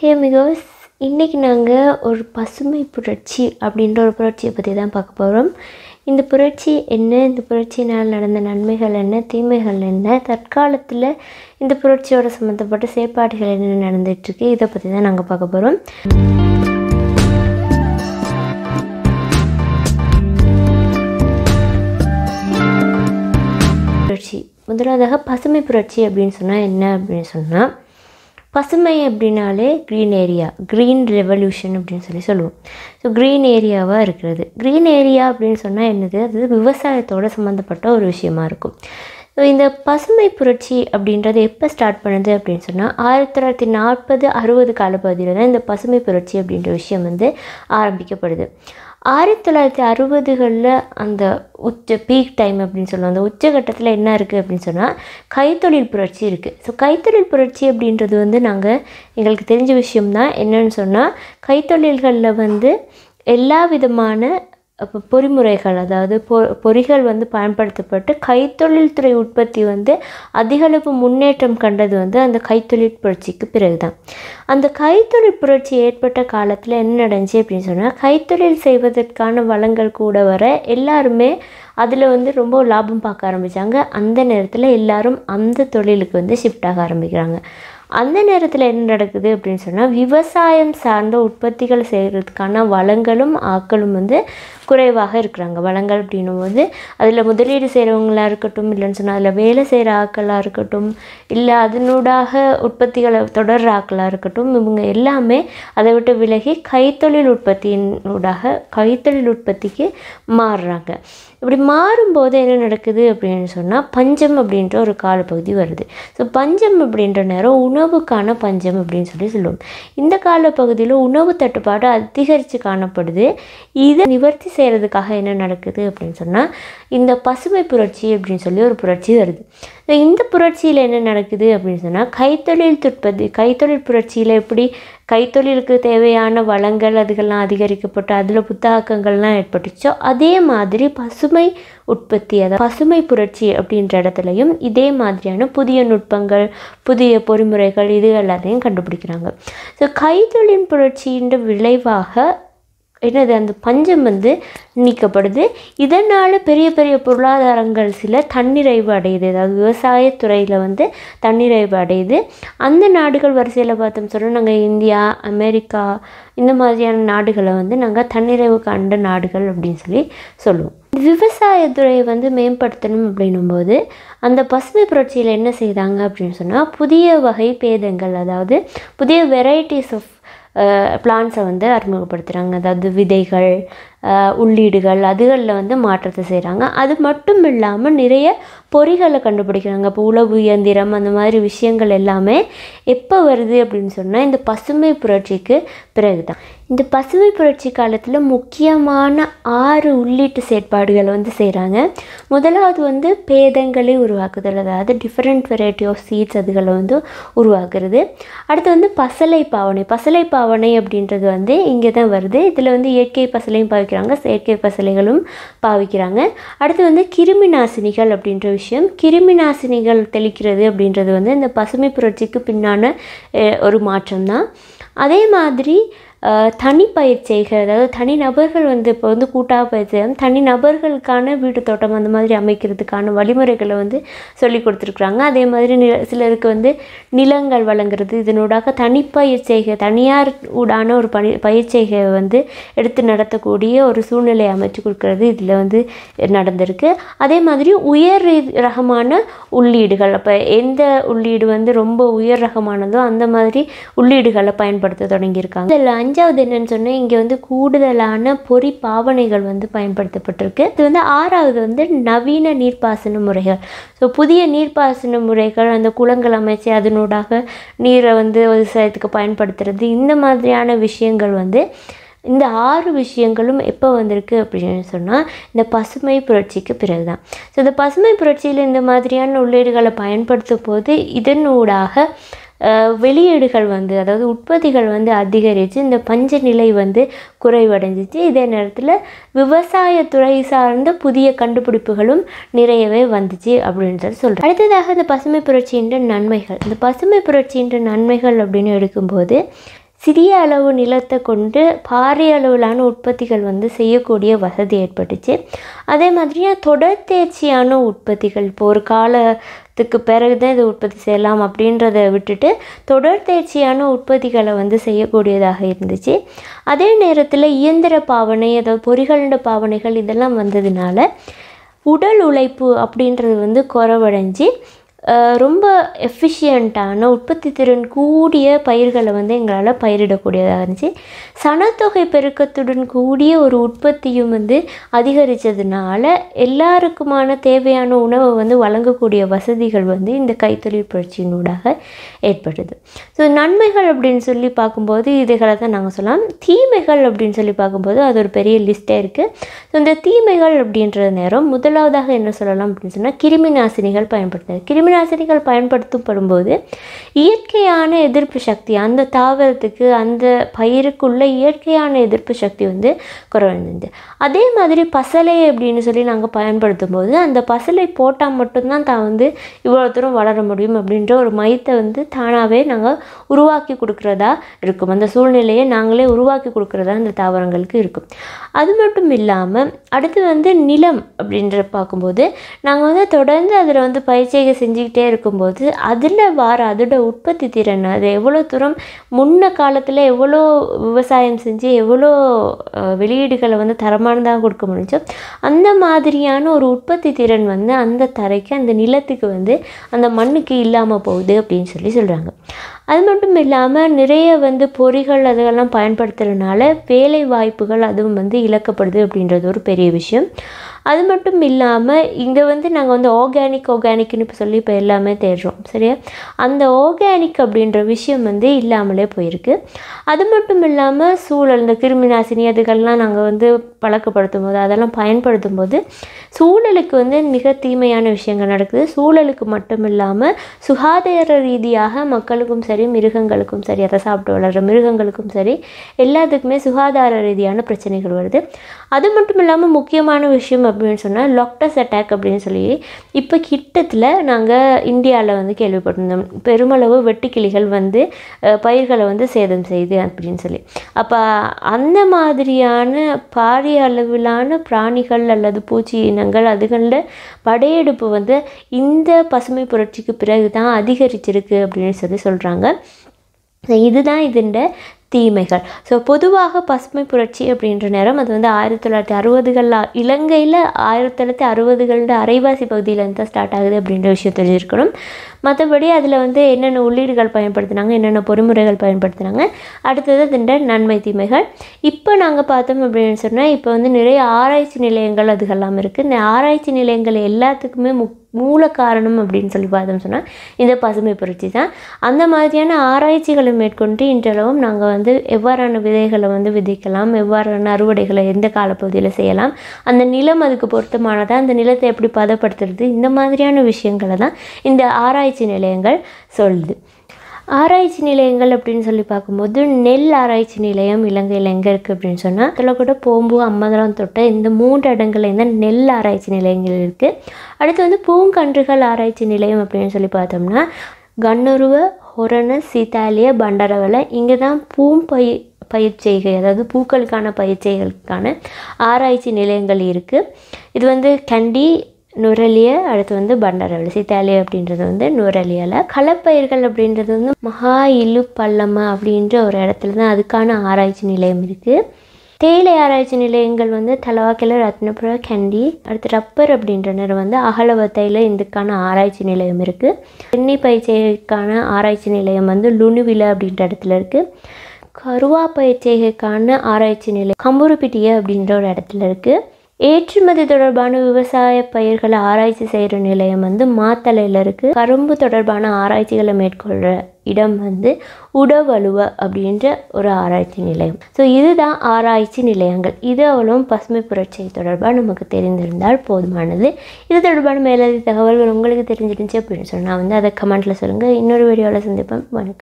ஹே மிகோஸ் இன்றைக்கி நாங்கள் ஒரு பசுமை புரட்சி அப்படின்ற ஒரு புரட்சியை பற்றி தான் பார்க்க போகிறோம் இந்த புரட்சி என்ன இந்த புரட்சியினால் நடந்த நன்மைகள் என்ன தீமைகள் என்ன தற்காலத்தில் இந்த புரட்சியோட சம்மந்தப்பட்ட செயற்பாடுகள் என்ன நடந்துகிட்ருக்கு இதை பற்றி தான் நாங்கள் பார்க்க போகிறோம் புரட்சி முதலாவதாக பசுமை புரட்சி அப்படின்னு சொன்னால் என்ன அப்படின்னு சொன்னால் பசுமை அப்படின்னாலே க்ரீன் ஏரியா க்ரீன் ரெவல்யூஷன் அப்படின்னு சொல்லி சொல்லுவோம் ஸோ க்ரீன் ஏரியாவாக இருக்கிறது க்ரீன் ஏரியா அப்படின்னு சொன்னால் என்னது அது விவசாயத்தோடு சம்மந்தப்பட்ட ஒரு விஷயமா இருக்கும் ஸோ இந்த பசுமை புரட்சி அப்படின்றது எப்போ ஸ்டார்ட் பண்ணுது அப்படின்னு சொன்னால் ஆயிரத்தி தொள்ளாயிரத்தி நாற்பது அறுபது காலப்பகுதியில் தான் இந்த பசுமை புரட்சி அப்படின்ற விஷயம் வந்து ஆரம்பிக்கப்படுது ஆயிரத்தி தொள்ளாயிரத்தி அறுபதுகளில் அந்த உச்ச பீக் டைம் அப்படின்னு சொல்லுவோம் அந்த உச்சகட்டத்தில் என்ன இருக்குது அப்படின்னு சொன்னால் கைத்தொழில் புரட்சி இருக்குது ஸோ கைத்தொழில் புரட்சி அப்படின்றது வந்து நாங்கள் எங்களுக்கு தெரிஞ்ச விஷயம்தான் என்னென்னு சொன்னால் கைத்தொழில்களில் வந்து எல்லா விதமான பொறிமுறைகள் அதாவது பொ பொறிகள் வந்து பயன்படுத்தப்பட்டு கைத்தொழில்துறை உற்பத்தி வந்து அதிகளவு முன்னேற்றம் கண்டது வந்து அந்த கைத்தொழில் புரட்சிக்கு பிறகு தான் அந்த கைத்தொழில் புரட்சி ஏற்பட்ட காலத்தில் என்ன நடந்துச்சு அப்படின்னு சொன்னால் கைத்தொழில் செய்வதற்கான வளங்கள் கூட வர எல்லாருமே அதில் வந்து ரொம்ப லாபம் பார்க்க ஆரம்பித்தாங்க அந்த நேரத்தில் எல்லாரும் அந்த தொழிலுக்கு வந்து ஷிஃப்ட் ஆக ஆரம்பிக்கிறாங்க அந்த நேரத்தில் என்ன நடக்குது அப்படின்னு சொன்னால் விவசாயம் சார்ந்த உற்பத்திகள் செய்கிறதுக்கான வளங்களும் ஆக்களும் வந்து குறைவாக இருக்கிறாங்க வளங்கள் அப்படின்னும் போது அதில் முதலீடு செய்கிறவங்களாக இருக்கட்டும் இல்லைன்னு சொன்னால் அதில் வேலை செய்கிற ஆக்களாக இருக்கட்டும் இல்லை அதனூடாக உற்பத்திகளை தொடர்கிற ஆக்களாக இருக்கட்டும் இவங்க எல்லாமே அதை விட்டு விலகி கைத்தொழில் உற்பத்தியினூடாக கைத்தொழில் உற்பத்திக்கு மாறுறாங்க இப்படி மாறும்போது என்ன நடக்குது அப்படின்னு சொன்னால் பஞ்சம் அப்படின்ற ஒரு காலப்பகுதி வருது ஸோ பஞ்சம் அப்படின்ற நேரம் உணவு உணவுக்கான பஞ்சம் அப்படின்னு சொல்லி சொல்லுவோம் இந்த கால பகுதியில் உணவு தட்டுப்பாடு அதிகரித்து காணப்படுது இதை நிவர்த்தி செய்கிறதுக்காக என்ன நடக்குது அப்படின்னு சொன்னால் இந்த பசுமை புரட்சி அப்படின்னு சொல்லி ஒரு புரட்சி வருது இந்த புரட்சியில் என்ன நடக்குது அப்படின்னு சொன்னால் கைத்தொழில் துட்பதி கைத்தொழில் புரட்சியில் எப்படி கைத்தொழிலுக்கு தேவையான வளங்கள் அதுகள்லாம் அதிகரிக்கப்பட்டு அதில் புத்தாக்கங்கள்லாம் ஏற்பட்டுச்சோ அதே மாதிரி பசுமை உற்பத்தி அதாவது பசுமை புரட்சி அப்படின்ற இடத்துலையும் இதே மாதிரியான புதிய நுட்பங்கள் புதிய பொறிமுறைகள் இது எல்லாத்தையும் கண்டுபிடிக்கிறாங்க ஸோ கைத்தொழில் புரட்சியின் விளைவாக என்னது அந்த பஞ்சம் வந்து நீக்கப்படுது இதனால் பெரிய பெரிய பொருளாதாரங்கள் சில தன்னிறைவு அடையுது அதாவது விவசாயத்துறையில் வந்து தன்னிறைவு அடையுது அந்த நாடுகள் வரிசையில் பார்த்தோம் சொன்னால் நாங்கள் இந்தியா அமெரிக்கா இந்த மாதிரியான நாடுகளை வந்து நாங்கள் தன்னிறைவு கண்ட நாடுகள் அப்படின்னு சொல்லி சொல்லுவோம் விவசாயத்துறையை வந்து மேம்படுத்தணும் அப்படின்னும்போது அந்த பசுமை புரட்சியில் என்ன செய்தாங்க அப்படின்னு சொன்னால் புதிய வகை பேதங்கள் அதாவது புதிய வெரைட்டிஸ் ஆஃப் பிளான்ஸை வந்து அறிமுகப்படுத்துகிறாங்க அதாவது விதைகள் உள்ளீடுகள் அதுகளில் வந்து மாற்றத்தை செய்கிறாங்க அது மட்டும் இல்லாமல் நிறைய பொறிகளை கண்டுபிடிக்கிறாங்க இப்போ உழவு இயந்திரம் அந்த மாதிரி விஷயங்கள் எல்லாமே எப்போ வருது அப்படின்னு சொன்னால் இந்த பசுமை புரட்சிக்கு பிறகு தான் இந்த பசுமை புரட்சி காலத்தில் முக்கியமான ஆறு உள்ளீட்டு செயற்பாடுகளை வந்து செய்கிறாங்க முதலாவது வந்து பேதங்களை உருவாக்குதல் அதாவது டிஃப்ரெண்ட் வெரைட்டி ஆஃப் சீட்ஸ் அதுகளை வந்து உருவாக்குறது அடுத்து வந்து பசலை பாவனை பசலை பாவனை அப்படின்றது வந்து இங்கே தான் வருது இதில் வந்து இயற்கை பசலையும் பாவிக்கிறாங்க செயற்கை பசலைகளும் பாவிக்கிறாங்க அடுத்து வந்து கிருமி நாசினிகள் அப்படின்ற விஷயம் கிருமி நாசினிகள் தெளிக்கிறது அப்படின்றது வந்து இந்த பசுமை புரட்சிக்கு பின்னான ஒரு மாற்றம் தான் அதே மாதிரி தனி பயிற்சிகள் அதாவது தனி நபர்கள் வந்து இப்போ வந்து கூட்டாக பயிற்சி தனி நபர்களுக்கான வீட்டு தோட்டம் அந்த மாதிரி அமைக்கிறதுக்கான வழிமுறைகளை வந்து சொல்லி கொடுத்துருக்குறாங்க அதே மாதிரி சிலருக்கு வந்து நிலங்கள் வழங்குறது இதனூடாக தனிப்பயிர் செய்கை தனியார் ஊடான ஒரு பணி பயிர் வந்து எடுத்து நடத்தக்கூடிய ஒரு சூழ்நிலையை அமைச்சு கொடுக்கறது இதில் வந்து நடந்திருக்கு அதே மாதிரி உயர் ரகமான உள்ளீடுகள் அப்போ எந்த உள்ளீடு வந்து ரொம்ப உயர் ரகமானதோ அந்த மாதிரி உள்ளீடுகளை பயன்படுத்த தொடங்கியிருக்காங்க இதில் அஞ்சாவது என்னன்னு சொன்னால் இங்கே வந்து கூடுதலான பொறி பாவனைகள் வந்து பயன்படுத்தப்பட்டிருக்கு இது வந்து ஆறாவது வந்து நவீன நீர்ப்பாசன முறைகள் ஸோ புதிய நீர்ப்பாசன முறைகள் அந்த குளங்கள் அமைச்சு அதனூடாக நீரை வந்து விவசாயத்துக்கு பயன்படுத்துறது இந்த மாதிரியான விஷயங்கள் வந்து இந்த ஆறு விஷயங்களும் எப்போ வந்திருக்கு அப்படின்னு சொன்னால் இந்த பசுமை புரட்சிக்கு பிறகு தான் ஸோ இந்த பசுமை புரட்சியில் இந்த மாதிரியான உள்ளீடுகளை பயன்படுத்தும் போது இதனூடாக வெளியீடுகள் வந்து அதாவது உற்பத்திகள் வந்து அதிகரித்து இந்த பஞ்ச நிலை வந்து குறைவடைஞ்சிச்சு இதே நேரத்தில் விவசாயத்துறை சார்ந்த புதிய கண்டுபிடிப்புகளும் நிறையவே வந்துச்சு அப்படின்றது சொல்கிறேன் அடுத்ததாக இந்த பசுமை புரட்சின்ற நன்மைகள் இந்த பசுமை புரட்சின்ற நன்மைகள் அப்படின்னு எடுக்கும்போது சிறிய அளவு நிலத்தை கொண்டு பாரிய அளவிலான உற்பத்திகள் வந்து செய்யக்கூடிய வசதி ஏற்பட்டுச்சு அதே மாதிரியாக தேர்ச்சியான உற்பத்திகள் இப்போ ஒரு கால இதுக்கு பிறகு தான் இதை உற்பத்தி செய்யலாம் அப்படின்றத விட்டுட்டு தொடர் தேர்ச்சியான உற்பத்திகளை வந்து செய்யக்கூடியதாக இருந்துச்சு அதே நேரத்தில் இயந்திர பாவனை அதாவது பொறிகள் பாவனைகள் இதெல்லாம் வந்ததுனால உடல் உழைப்பு அப்படின்றது வந்து குறவடைஞ்சி ரொம்ப எஃபிஷியண்ட்டான உற்பத்தி திறன் கூடிய பயிர்களை வந்து எங்களால் பயிரிடக்கூடியதாக இருந்துச்சு சனத்தொகை பெருக்கத்துடன் கூடிய ஒரு உற்பத்தியும் வந்து அதிகரித்ததுனால எல்லாருக்குமான தேவையான உணவை வந்து வழங்கக்கூடிய வசதிகள் வந்து இந்த கைத்தொழில் புரட்சியினூடாக ஏற்படுது ஸோ நன்மைகள் அப்படின்னு சொல்லி பார்க்கும்போது இதுகளை தான் நாங்கள் சொல்லலாம் தீமைகள் அப்படின்னு சொல்லி பார்க்கும்போது அது ஒரு பெரிய லிஸ்ட்டே இருக்குது ஸோ இந்த தீமைகள் அப்படின்ற நேரம் முதலாவதாக என்ன சொல்லலாம் அப்படின்னு சொன்னால் கிருமி நாசினிகள் பயன்படுத்துது கிருமி கிருமிநாசினிகள் பயன்படுத்தப்படும்போது இயற்கையான எதிர்ப்பு சக்தி அந்த தாவரத்துக்கு அந்த பயிருக்குள்ள இயற்கையான எதிர்ப்பு சக்தி வந்து குறைந்தது அதே மாதிரி பசலை அப்படின்னு சொல்லி நாங்கள் பயன்படுத்தும் போது அந்த பசலை போட்டால் மட்டும்தான் தான் வந்து இவ்வளோ தூரம் வளர முடியும் அப்படின்ற ஒரு மையத்தை வந்து தானாகவே நாங்கள் உருவாக்கி கொடுக்குறதா இருக்கும் அந்த சூழ்நிலையை நாங்களே உருவாக்கி கொடுக்குறதா அந்த தாவரங்களுக்கு இருக்கும் அது மட்டும் இல்லாமல் அடுத்து வந்து நிலம் அப்படின்ற பார்க்கும்போது நாங்கள் வந்து தொடர்ந்து அதில் வந்து பயிற்சிகள் செஞ்சு செஞ்சுக்கிட்டே இருக்கும்போது அதில் வர அதோட உற்பத்தி திறன் அது எவ்வளோ தூரம் முன்ன காலத்தில் எவ்வளோ விவசாயம் செஞ்சு எவ்வளோ வெளியீடுகளை வந்து தரமானதாக கொடுக்க முடிஞ்சோ அந்த மாதிரியான ஒரு உற்பத்தி திறன் வந்து அந்த தரைக்கு அந்த நிலத்துக்கு வந்து அந்த மண்ணுக்கு இல்லாமல் போகுது அப்படின்னு சொல்லி சொல்கிறாங்க அது மட்டும் இல்லாமல் நிறைய வந்து பொறிகள் அதெல்லாம் பயன்படுத்துகிறதுனால வேலை வாய்ப்புகள் அதுவும் வந்து இழக்கப்படுது அப்படின்றது ஒரு பெரிய விஷயம் அது மட்டும் இல்லாமல் இங்கே வந்து நாங்கள் வந்து ஆர்கானிக் ஆர்கானிக்னு இப்போ சொல்லி இப்போ எல்லாமே தேடுறோம் சரியா அந்த ஆர்கானிக் அப்படின்ற விஷயம் வந்து இல்லாமலே போயிருக்கு அது மட்டும் இல்லாமல் சூழல் இந்த கிருமி நாசினி அதுகள்லாம் நாங்கள் வந்து பழக்கப்படுத்தும் போது அதெல்லாம் பயன்படுத்தும் போது சூழலுக்கு வந்து மிக தீமையான விஷயங்கள் நடக்குது சூழலுக்கு மட்டும் இல்லாமல் சுகாதார ரீதியாக மக்களுக்கும் சரி மிருகங்களுக்கும் சரி அதை சாப்பிட்டு வளர்கிற மிருகங்களுக்கும் சரி எல்லாத்துக்குமே சுகாதார ரீதியான பிரச்சனைகள் வருது அது மட்டும் இல்லாமல் முக்கியமான விஷயம் அப்படின்னு சொன்னால் லொக்டஸ் அட்டாக் அப்படின்னு சொல்லி இப்போ கிட்டத்தில் நாங்கள் இந்தியாவில் வந்து கேள்விப்பட்டிருந்தோம் பெருமளவு வெட்டுக்கிளிகள் வந்து பயிர்களை வந்து சேதம் செய்யுது அப்படின்னு சொல்லி அப்போ அந்த மாதிரியான பாரிய அளவிலான பிராணிகள் அல்லது பூச்சி இனங்கள் அதுகளில் படையெடுப்பு வந்து இந்த பசுமை புரட்சிக்கு பிறகு தான் அதிகரிச்சிருக்கு அப்படின்னு சொல்லி சொல்கிறாங்க இதுதான் இதுண்ட தீமைகள் ஸோ பொதுவாக பசுமை புரட்சி அப்படின்ற நேரம் அது வந்து ஆயிரத்தி தொள்ளாயிரத்தி அறுபதுகளில் இலங்கையில் ஆயிரத்தி தொள்ளாயிரத்தி அறுபதுகளோட அரைவாசி பகுதியிலேருந்து தான் ஸ்டார்ட் ஆகுது அப்படின்ற விஷயம் தெரிஞ்சிருக்கணும் மற்றபடி அதில் வந்து என்னென்ன உள்ளீடுகள் பயன்படுத்தினாங்க என்னென்ன பொறிமுறைகள் பயன்படுத்தினாங்க அடுத்தது அதுண்ட நன்மை தீமைகள் இப்போ நாங்கள் பார்த்தோம் அப்படின்னு சொன்னால் இப்போ வந்து நிறைய ஆராய்ச்சி நிலையங்கள் அதுகெல்லாம் இருக்குது இந்த ஆராய்ச்சி நிலையங்கள் எல்லாத்துக்குமே முக் மூல காரணம் அப்படின்னு சொல்லி பார்த்தோம் சொன்னால் இந்த பசுமை புரட்சி தான் அந்த மாதிரியான ஆராய்ச்சிகளை மேற்கொண்டு இன்றளவும் நாங்கள் வந்து எவ்வாறான விதைகளை வந்து விதைக்கலாம் எவ்வாறான அறுவடைகளை எந்த காலப்பகுதியில் செய்யலாம் அந்த நிலம் அதுக்கு பொருத்தமானதாக அந்த நிலத்தை எப்படி பதப்படுத்துறது இந்த மாதிரியான விஷயங்களை தான் இந்த ஆராய்ச்சி நிலையங்கள் சொல்லுது ஆராய்ச்சி நிலையங்கள் அப்படின்னு சொல்லி பார்க்கும்போது நெல் ஆராய்ச்சி நிலையம் இலங்கையில் எங்கே இருக்குது அப்படின்னு சொன்னால் அதில் கூட போம்பு அம்மதரம் தொட்டை இந்த மூன்று இடங்களில் இடங்கள்லேருந்து நெல் ஆராய்ச்சி நிலையங்கள் இருக்குது அடுத்து வந்து பூங்கன்றுகள் ஆராய்ச்சி நிலையம் அப்படின்னு சொல்லி பார்த்தோம்னா கண்ணுருவ ஒரண சீதாலிய பண்டரவலை இங்கே தான் பூம்பயி பயிற்சிகள் அதாவது பூக்களுக்கான பயிற்சிகளுக்கான ஆராய்ச்சி நிலையங்கள் இருக்குது இது வந்து கண்டி நுரலிய அடுத்து வந்து பண்டாரவள்ளி சித்தாலி அப்படின்றது வந்து நுரலியில் களப்பயிர்கள் அப்படின்றது வந்து மகா இலு பல்லம அப்படின்ற ஒரு இடத்துல தான் அதுக்கான ஆராய்ச்சி நிலையம் இருக்குது தேயிலை ஆராய்ச்சி நிலையங்கள் வந்து தலவாக்கில் ரத்னபுர கண்டி அடுத்து ரப்பர் அப்படின்றனர் வந்து அகலவத்தையில் இதுக்கான ஆராய்ச்சி நிலையம் இருக்குது சென்னை பயிற்சிக்கான ஆராய்ச்சி நிலையம் வந்து லுணுவில அப்படின்ற இடத்துல இருக்குது கருவா பயிற்சிகைக்கான ஆராய்ச்சி நிலையம் கம்புருப்பிட்டிய அப்படின்ற ஒரு இடத்துல இருக்குது ஏற்றுமதி தொடர்பான விவசாய பயிர்களை ஆராய்ச்சி செய்கிற நிலையம் வந்து மாத்தலையில் இருக்குது கரும்பு தொடர்பான ஆராய்ச்சிகளை மேற்கொள்கிற இடம் வந்து உடவலுவ அப்படின்ற ஒரு ஆராய்ச்சி நிலையம் ஸோ இதுதான் ஆராய்ச்சி நிலையங்கள் இது அவ்வளோ பசுமை புரட்சி தொடர்பாக நமக்கு தெரிந்திருந்தால் போதுமானது இது தொடர்பான மேலதி தகவல்கள் உங்களுக்கு தெரிஞ்சிருந்துச்சு அப்படின்னு சொன்னால் வந்து அதை கமெண்ட்டில் சொல்லுங்கள் இன்னொரு வீடியோவில் சந்திப்பேன் வணக்கம்